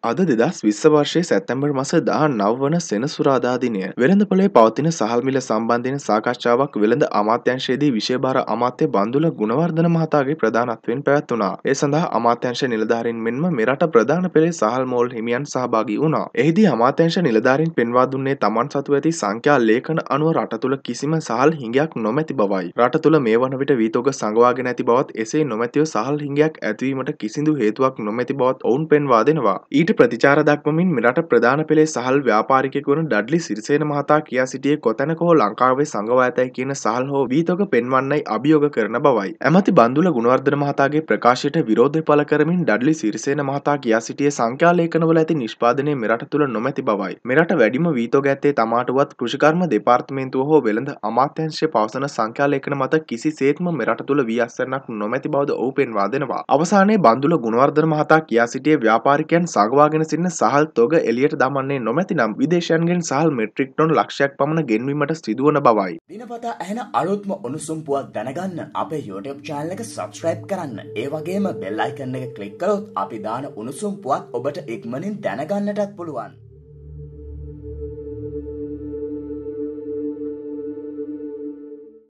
අද දෙදස් විස්ස වර්ෂයේ සැත්තැම්බර් මස දහ නවවන සෙනසුරාදාදිනය වෙළඳපොලේ පවතින සහල්මිල සම්බන්ධන සාකච්ඡාවක් වෙළඳ අමාත්‍යංශයේදී විශේභාර අමාත්‍ය බන්දුල ගුණවර්ධන මහතාගේ ප්‍රධානත්වෙන් පැවැත්වුණා. ඒ සඳහා අමාත්‍යංශ නිලධාරීන් මෙන්ම මෙරට ප්‍රධාන පෙළේ සහල් මෝල් හිමියන් සහභාගී වුණා. එහිදී අමාත්‍යංශ නිලධාරීන් පෙන්වා දුන්නේ තමන් සතු ඇති සංඛ්‍යා ලේඛන අනුව රට තුළ කිසිම සහල් හිඟයක් නොමැති බවයි. රට තුළ මේ වන විට වීතෝග සංගවාගෙන ඇති බවත් එසේ නොමැතිව සහල් හිඟයක් ඇතිවීමට කිසිදු හේතුවක් නොමැති බවත් ඔවුන් පෙන්වා දෙනවා. ඊට ඊට ප්‍රතිචාර දක්වමින් මෙරට ප්‍රධාන පෙළේ සහල් ව්‍යාපාරිකයෙකු වන ඩඩ්ලි සිරිසේන මහතා කියා සිටියේ කොතැනක හෝ ලංකාවේ සංගවා ඇතැයි කියන සහල් හෝ වීතක පෙන්වන්නයි අභියෝග කරන බවයි. ඇමති බන්දුල ගුණවර්ධන මහතාගේ ප්‍රකාශයට විරෝධය පළ කරමින් ඩඩ්ලි සිරිසේන මහතා කියා සිටියේ සංඛ්‍යාලේඛනවල ඇති නිෂ්පාදනය මෙරට තුළ නොමැති බවයි. මෙරට වැඩිම වීතෝ ගැත්තේ තමාටවත් කෘෂිකර්ම දෙපාර්තමේන්තුව හෝ වෙළඳ අමාත්‍යංශය පවසන සංඛ්‍යාලේඛන මත කිසිසේත්ම මෙරට තුළ වී අස්සරණක් නොමැති බවද ඔහු පෙන්වා දෙනවා. අවසානයේ බන්දුල ගුණවර්ධන මහතා කියා සිටියේ ව්‍යාපාරිකයන් සංගවා වහවාගෙන සිටින සහල් තොග එලියට දමන්නේ නොමැතිනම් විදේශයන්ගෙන් සහල් මෙට්‍රික් ටොන් ලක්ෂයක් පමණ ගෙන්වීමට සිදුවන බවයි. දිනපතා ඇහෙන අලුත්ම උණුසුම් පුවත් දැනගන්න අපේ YouTube channel එක subscribe කරන්න. ඒ වගේම bell icon එක click කළොත් අපි දාන උණුසුම් පුවත් ඔබට ඉක්මනින් දැනගන්නටත් පුළුවන්.